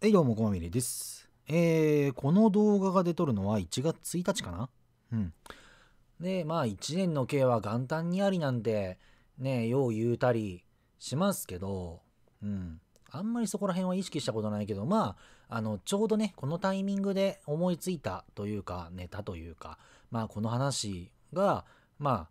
はい、どうも、こまみりです。えー、この動画が出とるのは1月1日かなうん。で、まあ、1年の計は元旦にありなんて、ね、よう言うたりしますけど、うん。あんまりそこら辺は意識したことないけど、まあ、あの、ちょうどね、このタイミングで思いついたというか、ネタというか、まあ、この話が、まあ、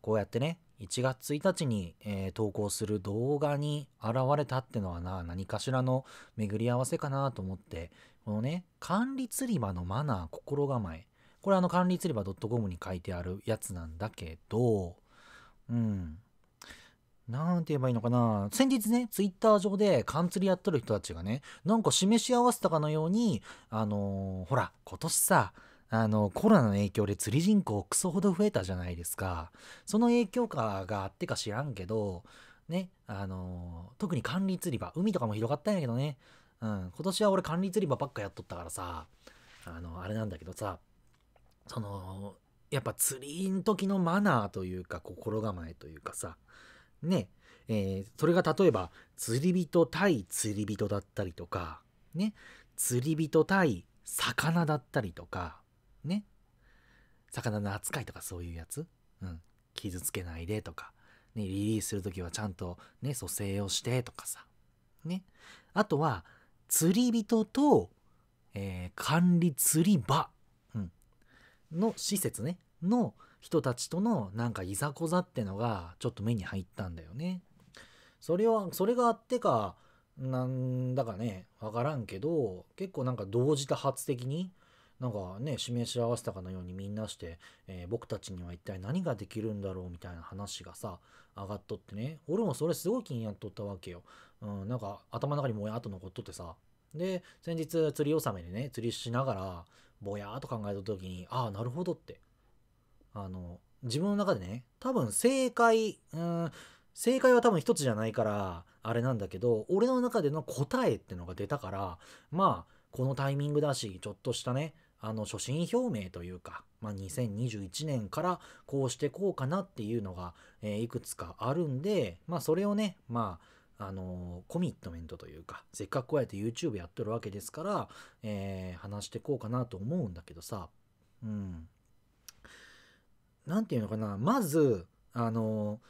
こうやってね、1月1日に、えー、投稿する動画に現れたってのはな、何かしらの巡り合わせかなと思って、このね、管理釣り場のマナー、心構え。これあの管理釣り場 .com に書いてあるやつなんだけど、うん。なんて言えばいいのかな。先日ね、ツイッター上で缶釣りやっとる人たちがね、なんか示し合わせたかのように、あのー、ほら、今年さ、あの、コロナの影響で釣り人口クソほど増えたじゃないですか。その影響かがあってか知らんけど、ね、あの、特に管理釣り場、海とかも広がったんやけどね。うん、今年は俺管理釣り場ばっかやっとったからさ、あの、あれなんだけどさ、その、やっぱ釣りん時のマナーというか、心構えというかさ、ね、えー、それが例えば、釣り人対釣り人だったりとか、ね、釣り人対魚だったりとか、ね。魚の扱いとかそういうやつ。うん。傷つけないでとか。ね、リリースする時はちゃんとね、蘇生をしてとかさ。ね。あとは、釣り人と、えー、管理釣り場、うん、の施設ね、の人たちとのなんかいざこざってのがちょっと目に入ったんだよね。それは、それがあってか、なんだかね、わからんけど、結構なんか同時多発的に、なんかね示し合わせたかのようにみんなして、えー、僕たちには一体何ができるんだろうみたいな話がさ上がっとってね俺もそれすごい気になっとったわけよ、うん、なんか頭の中にもやっと残っとってさで先日釣り納めでね釣りしながらぼやっと考えた時にああなるほどってあの自分の中でね多分正解うん正解は多分一つじゃないからあれなんだけど俺の中での答えってのが出たからまあこのタイミングだしちょっとしたねあの、所信表明というか、まあ、2021年からこうしてこうかなっていうのが、えー、いくつかあるんで、まあ、それをね、まあ、あのー、コミットメントというか、せっかくこうやって YouTube やってるわけですから、えー、話してこうかなと思うんだけどさ、うん。なんていうのかな、まず、あの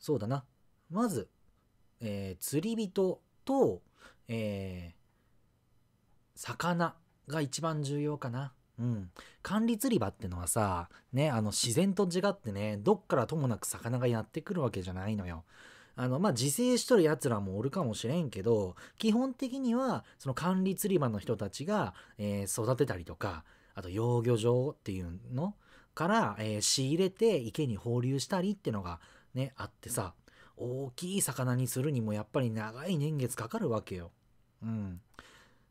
そうだな、まず、え釣り人と、え魚が一番重要かな。うん。管理釣り場ってのはさ、ね、あの自然と違ってね、どっからともなく魚がやってくるわけじゃないのよ。あの、まあ、自生しとる奴らもおるかもしれんけど、基本的には、その管理釣り場の人たちが、えー、育てたりとか、あと養魚場っていうのから、えー、仕入れて池に放流したりってのがね、あってさ、大きい魚にするにもやっぱり長い年月かかるわけよ。うん。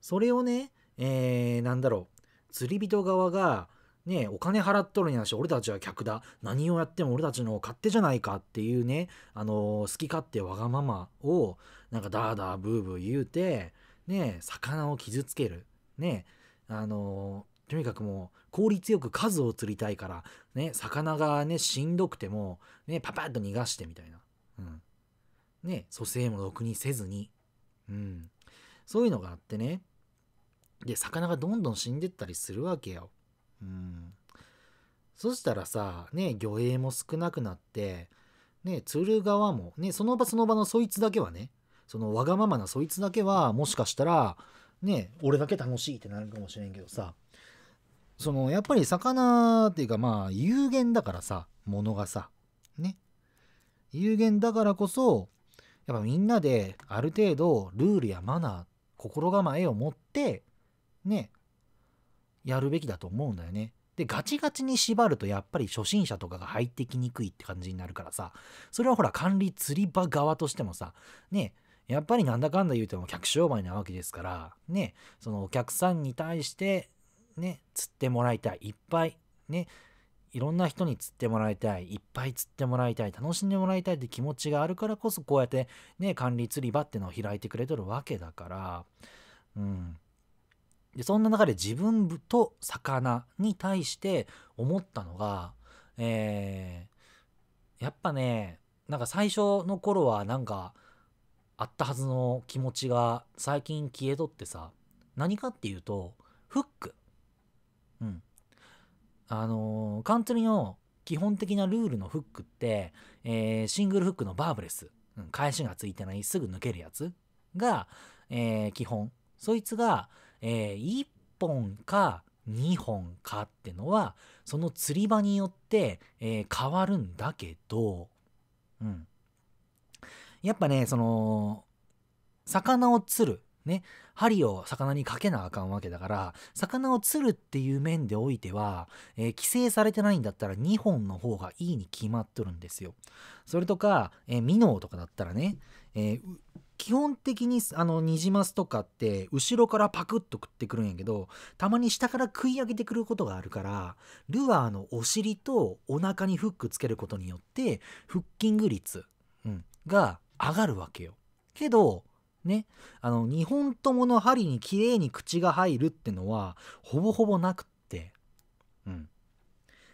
それをね、えー、なんだろう釣り人側がねお金払っとるんやし俺たちは客だ何をやっても俺たちの勝手じゃないかっていうね、あのー、好き勝手わがままをなんかダーダーブーブー言うてね魚を傷つけるねあのー、とにかくもう効率よく数を釣りたいから、ね、魚がね、しんどくても、ね、パパッと逃がしてみたいな。うん。ね、蘇生もろくにせずに。うん。そういうのがあってね。で魚がどんどん死んでったりするわけよ。うん、そしたらさ、ね、魚影も少なくなって、ね、釣る側も、ね、その場その場のそいつだけはねそのわがままなそいつだけはもしかしたら、ね、俺だけ楽しいってなるかもしれんけどさそのやっぱり魚っていうかまあ有限だからさものがさね有限だからこそやっぱみんなである程度ルールやマナー心構えを持ってね、やるべきだと思うんだよね。で、ガチガチに縛るとやっぱり初心者とかが入ってきにくいって感じになるからさ、それはほら管理釣り場側としてもさ、ね、やっぱりなんだかんだ言うても客商売なわけですから、ね、そのお客さんに対して、ね、釣ってもらいたい。いっぱい、ね、いろんな人に釣ってもらいたい、いっぱい釣ってもらいたい、楽しんでもらいたいって気持ちがあるからこそ、こうやってね、管理釣り場ってのを開いてくれとるわけだから、うん。でそんな中で自分と魚に対して思ったのが、えー、やっぱねなんか最初の頃はなんかあったはずの気持ちが最近消えとってさ何かっていうとフックうんあのー、カンツリの基本的なルールのフックって、えー、シングルフックのバーブレス、うん、返しがついてないすぐ抜けるやつが、えー、基本そいつがえー、1本か2本かってのはその釣り場によって、えー、変わるんだけど、うん、やっぱねその魚を釣るね針を魚にかけなあかんわけだから魚を釣るっていう面でおいては、えー、規制されてないんだったら2本の方がいいに決まっとるんですよ。それとか、えー、ミノーとかだったらね、えー基本的にあのニジマスとかって後ろからパクッと食ってくるんやけどたまに下から食い上げてくることがあるからルアーのお尻とお腹にフックつけることによってフッキング率、うん、が上がるわけよ。けどねあの2本ともの針に綺麗に口が入るってのはほぼほぼなくって。うん、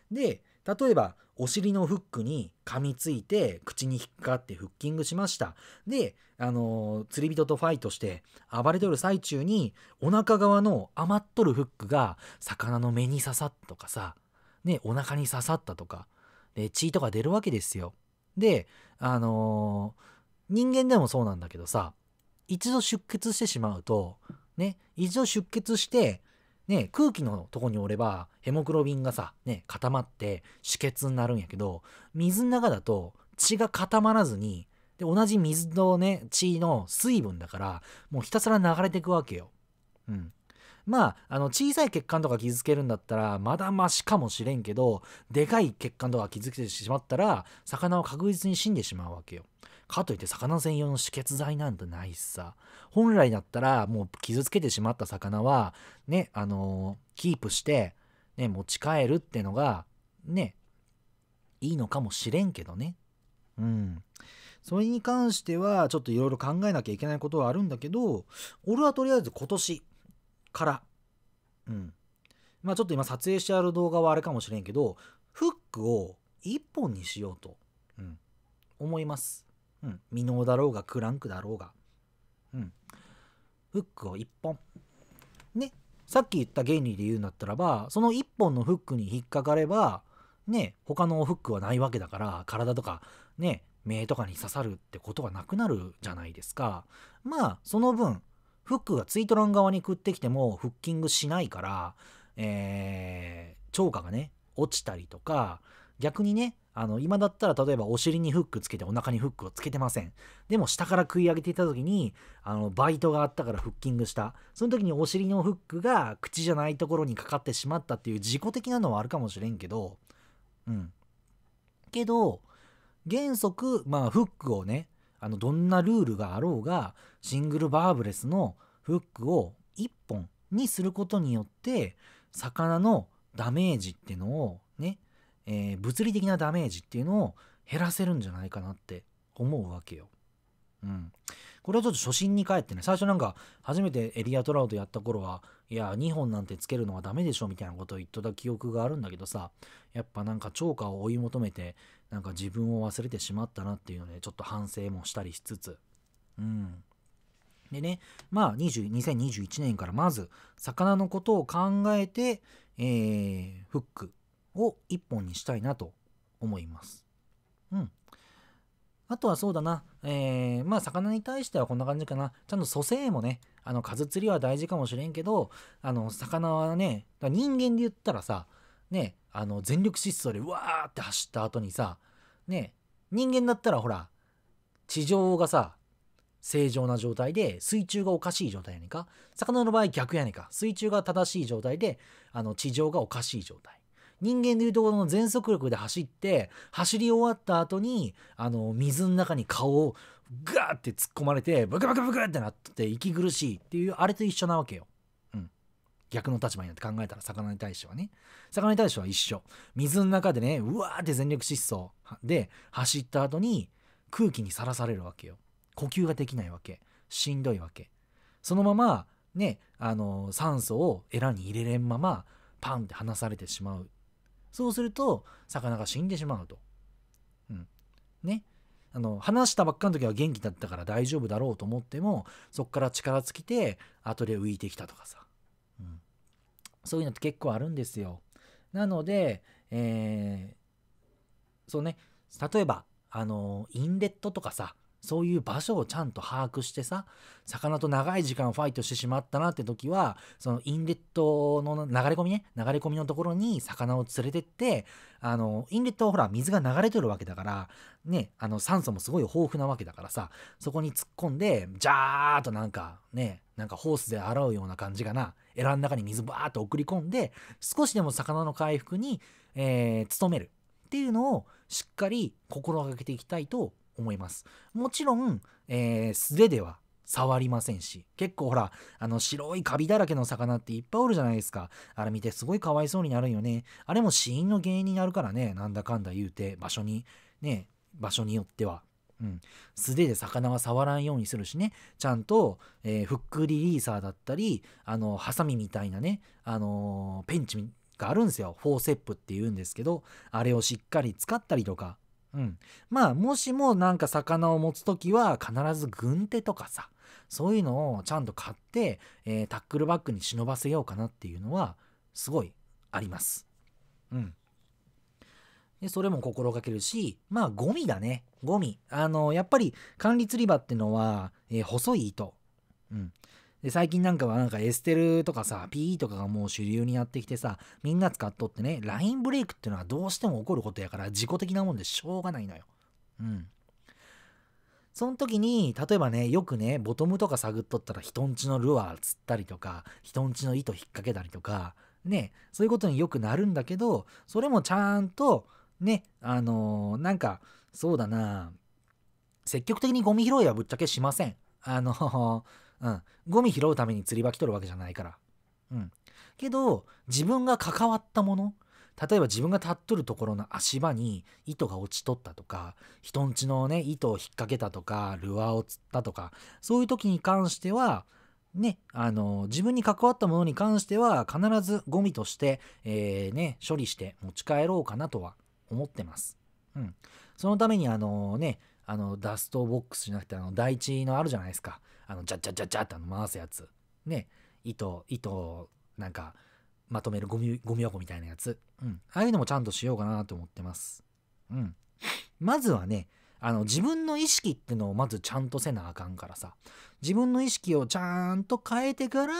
で例えばお尻のフックに噛みついて口に引っかかってフッキングしましたであの釣り人とファイトして暴れとる最中にお腹側の余っとるフックが魚の目に刺さったとかさねお腹に刺さったとかで血とか出るわけですよであのー、人間でもそうなんだけどさ一度出血してしまうとね一度出血してね、空気のとこにおれば、ヘモクロビンがさ、ね、固まって止血になるんやけど、水の中だと血が固まらずに、で、同じ水のね、血の水分だから、もうひたすら流れていくわけよ。うん。まあ、あの、小さい血管とか傷つけるんだったら、まだマシかもしれんけど、でかい血管とか傷つけてしまったら、魚は確実に死んでしまうわけよ。かといって魚専用の止血剤なんてないしさ本来だったらもう傷つけてしまった魚はねあのー、キープして、ね、持ち帰るってのがねいいのかもしれんけどねうんそれに関してはちょっといろいろ考えなきゃいけないことはあるんだけど俺はとりあえず今年からうんまあちょっと今撮影してある動画はあれかもしれんけどフックを1本にしようと、うん、思いますうん。未納だろうが、クランクだろうが。うん。フックを1本。ね。さっき言った原理で言うんだったらば、その1本のフックに引っかかれば、ね、他のフックはないわけだから、体とか、ね、目とかに刺さるってことはなくなるじゃないですか。まあ、その分、フックがツイートラン側に食ってきてもフッキングしないから、えー、超過がね、落ちたりとか、逆にね、あの、今だったら例えばお尻にフックつけてお腹にフックをつけてません。でも下から食い上げていた時に、あの、バイトがあったからフッキングした。その時にお尻のフックが口じゃないところにかかってしまったっていう自己的なのはあるかもしれんけど、うん。けど、原則、まあ、フックをね、あの、どんなルールがあろうが、シングルバーブレスのフックを1本にすることによって、魚のダメージってのをね、えー、物理的なダメージっていうのを減らせるんじゃないかなって思うわけよ。うん、これをちょっと初心に帰ってね最初なんか初めてエリアトラウトやった頃はいや2本なんてつけるのはダメでしょみたいなことを言っとた記憶があるんだけどさやっぱなんか超過を追い求めてなんか自分を忘れてしまったなっていうのでちょっと反省もしたりしつつうんでねまあ20 2021年からまず魚のことを考えて、えー、フックを一本にしたいなと思います。うん。あとはそうだな、えー、まあ魚に対してはこんな感じかな。ちゃんと蘇生もね、あの、数釣りは大事かもしれんけど、あの、魚はね、人間で言ったらさ、ね、あの、全力疾走でうわーって走った後にさ、ね、人間だったらほら、地上がさ、正常な状態で、水中がおかしい状態やねんか。魚の場合逆やねんか。水中が正しい状態で、あの、地上がおかしい状態。人間でいうところの全速力で走って走り終わった後にあの水の中に顔をガーって突っ込まれてブクブクブクってなって息苦しいっていうあれと一緒なわけよ。うん、逆の立場になって考えたら魚に対してはね魚に対しては一緒水の中でねうわーって全力疾走で走った後に空気にさらされるわけよ呼吸ができないわけしんどいわけそのままねあの酸素をエラに入れれんままパンって離されてしまうそうすると、魚が死んでしまうと。うん。ね。あの、話したばっかの時は元気だったから大丈夫だろうと思っても、そっから力尽きて、後で浮いてきたとかさ。うん。そういうのって結構あるんですよ。なので、えー、そうね、例えば、あの、インレットとかさ、そういう場所をちゃんと把握してさ魚と長い時間ファイトしてしまったなって時はそのインレットの流れ込みね流れ込みのところに魚を連れてってあのインレットはほら水が流れてるわけだからねあの酸素もすごい豊富なわけだからさそこに突っ込んでジャーッとなんかねなんかホースで洗うような感じかなエラの中に水バーッと送り込んで少しでも魚の回復に、えー、努めるっていうのをしっかり心がけていきたいと思います。もちろん、えー、素手では触りませんし結構ほらあの白いカビだらけの魚っていっぱいおるじゃないですかあれ見てすごいかわいそうになるんよねあれも死因の原因になるからねなんだかんだ言うて場所にね場所によっては、うん、素手で魚は触らんようにするしねちゃんと、えー、フックリリーサーだったりあのハサミみたいなね、あのー、ペンチがあるんですよフォーセップっていうんですけどあれをしっかり使ったりとかうん、まあもしもなんか魚を持つ時は必ず軍手とかさそういうのをちゃんと買って、えー、タックルバッグに忍ばせようかなっていうのはすごいあります。うん、でそれも心がけるしまあゴミだねゴミ。あのやっぱり管理釣り場ってのは、えー、細い糸、うん、で、最近なんかはなんかエステルとかさ、PE とかがもう主流になってきてさ、みんな使っとってね、LINE ブレイクっていうのはどうしても起こることやから、自己的なもんでしょうがないのよ。うん。その時に、例えばね、よくね、ボトムとか探っとったら、人んちのルアー釣ったりとか、人んちの糸引っ掛けたりとか、ね、そういうことによくなるんだけど、それもちゃんと、ね、あのー、なんか、そうだな、積極的にゴミ拾いはぶっちゃけしません。あのーうん。ゴミ拾うために釣り場来とるわけじゃないから。うん。けど、自分が関わったもの、例えば自分が立っとるところの足場に糸が落ちとったとか、人んちのね、糸を引っ掛けたとか、ルアーを釣ったとか、そういう時に関しては、ね、あの自分に関わったものに関しては必ずゴミとして、えー、ね、処理して持ち帰ろうかなとは思ってます。うん、そのためにあのねあのダストボックスじゃなくてあの台地のあるじゃないですかあのジャッジャッジャッジャッってあの回すやつね糸糸なんかまとめるゴミゴミ箱みたいなやつ、うん、ああいうのもちゃんとしようかなと思ってます、うん、まずはねあの自分の意識ってのをまずちゃんとせなあかんからさ自分の意識をちゃんと変えてから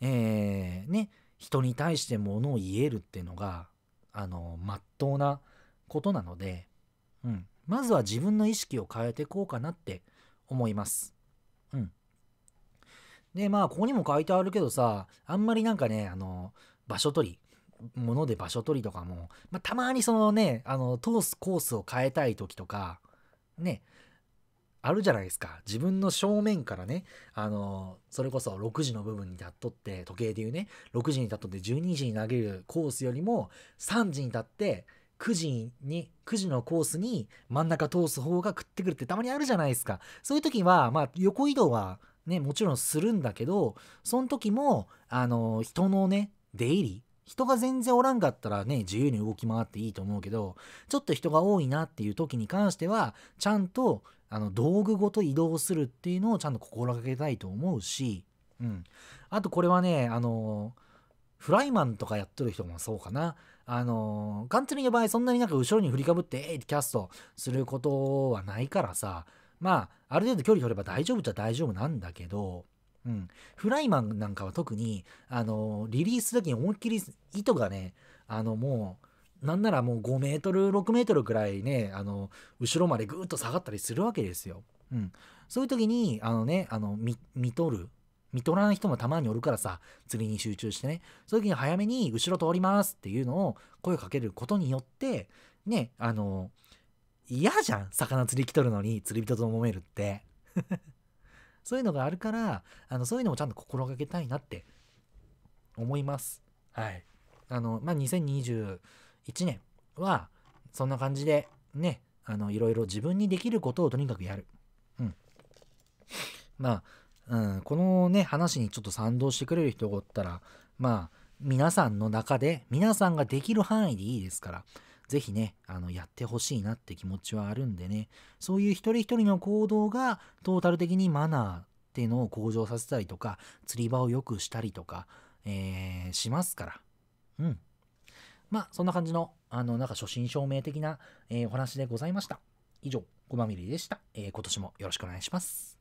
えー、ね人に対してものを言えるっていうのがあのまっとうなことなのでうんまずは自分の意識を変えていこうかなって思います。うん。で、まあ、ここにも書いてあるけどさ、あんまりなんかね、あの、場所取り、物で場所取りとかも、まあ、たまにそのね、あの、通すコースを変えたい時とか、ね、あるじゃないですか。自分の正面からね、あの、それこそ6時の部分に立っとって、時計で言うね、6時に立っとって12時に投げるコースよりも、3時に立って、9時に、9時のコースに真ん中通す方が食ってくるってたまにあるじゃないですか。そういう時は、まあ、横移動はね、もちろんするんだけど、その時も、あの、人のね、出入り、人が全然おらんかったらね、自由に動き回っていいと思うけど、ちょっと人が多いなっていう時に関しては、ちゃんと、あの、道具ごと移動するっていうのをちゃんと心がけたいと思うし、うん。あと、これはね、あのーフライマンとかやってる人もそうかな。あのー、ガンの場合そんなになんか後ろに振りかぶって、えいってキャストすることはないからさ、まあ、ある程度距離取れば大丈夫ちゃ大丈夫なんだけど、うん、フライマンなんかは特に、あのー、リリース時に思いっきり糸がね、あの、もう、なんならもう5メートル、6メートルくらいね、あの、後ろまでぐーっと下がったりするわけですよ。うん。そういう時に、あのね、あの、見、見とる、見とらん人もたまにおるからさ、釣りに集中してね、そういう時に早めに後ろ通りますっていうのを声かけることによって、ね、あの、嫌じゃん。魚釣り来とるのに釣り人と揉めるって。そういうのがあるから、あの、そういうのもちゃんと心がけたいなって思います。はい。あの、まあ、2021年は、そんな感じで、ね、あの、いろいろ自分にできることをとにかくやる。うん。まあ、うん、このね話にちょっと賛同してくれる人がおったらまあ皆さんの中で皆さんができる範囲でいいですから是非ねあのやってほしいなって気持ちはあるんでねそういう一人一人の行動がトータル的にマナーっていうのを向上させたりとか釣り場を良くしたりとか、えー、しますからうんまあそんな感じのあのなんか初心証明的な、えー、お話でございました以上ごまみりでした、えー、今年もよろしくお願いします